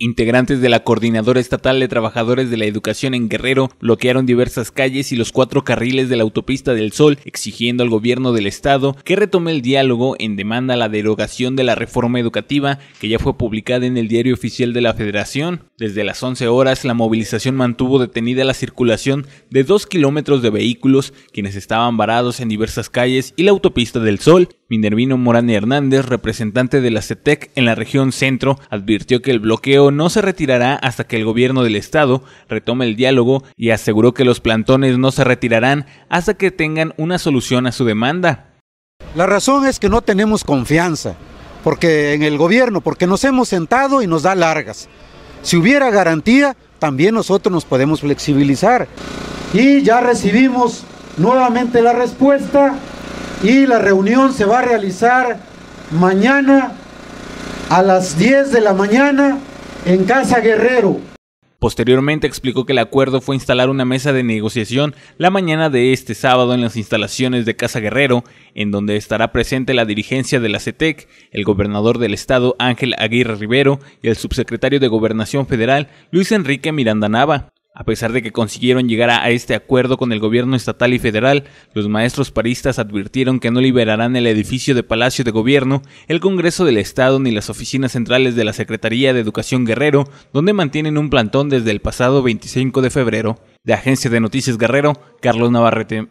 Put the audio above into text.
Integrantes de la Coordinadora Estatal de Trabajadores de la Educación en Guerrero bloquearon diversas calles y los cuatro carriles de la autopista del Sol, exigiendo al gobierno del estado que retome el diálogo en demanda a la derogación de la reforma educativa que ya fue publicada en el Diario Oficial de la Federación. Desde las 11 horas, la movilización mantuvo detenida la circulación de dos kilómetros de vehículos, quienes estaban varados en diversas calles y la autopista del Sol. Minervino Morán Hernández, representante de la CETEC en la región centro, advirtió que el bloqueo no se retirará hasta que el gobierno del estado retome el diálogo y aseguró que los plantones no se retirarán hasta que tengan una solución a su demanda. La razón es que no tenemos confianza porque en el gobierno, porque nos hemos sentado y nos da largas. Si hubiera garantía, también nosotros nos podemos flexibilizar. Y ya recibimos nuevamente la respuesta y la reunión se va a realizar mañana a las 10 de la mañana en Casa Guerrero. Posteriormente explicó que el acuerdo fue instalar una mesa de negociación la mañana de este sábado en las instalaciones de Casa Guerrero, en donde estará presente la dirigencia de la CETEC, el gobernador del estado Ángel Aguirre Rivero y el subsecretario de Gobernación Federal Luis Enrique Miranda Nava. A pesar de que consiguieron llegar a este acuerdo con el gobierno estatal y federal, los maestros paristas advirtieron que no liberarán el edificio de Palacio de Gobierno, el Congreso del Estado ni las oficinas centrales de la Secretaría de Educación Guerrero, donde mantienen un plantón desde el pasado 25 de febrero. De Agencia de Noticias Guerrero, Carlos Navarrete.